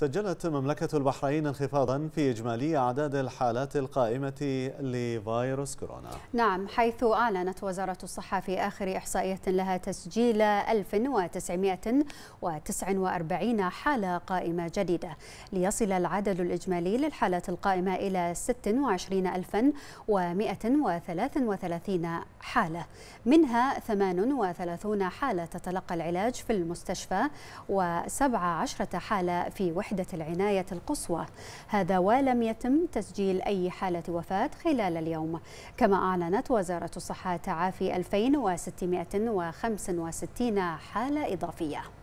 سجلت مملكة البحرين انخفاضا في إجمالي أعداد الحالات القائمة لفيروس كورونا نعم حيث أعلنت وزارة الصحة في آخر إحصائية لها تسجيل 1949 حالة قائمة جديدة ليصل العدد الإجمالي للحالات القائمة إلى 26133 حالة منها 38 حالة تتلقى العلاج في المستشفى و17 حالة في وحدة وحدة العناية القصوى هذا ولم يتم تسجيل أي حالة وفاة خلال اليوم كما أعلنت وزارة الصحة تعافي 2665 حالة إضافية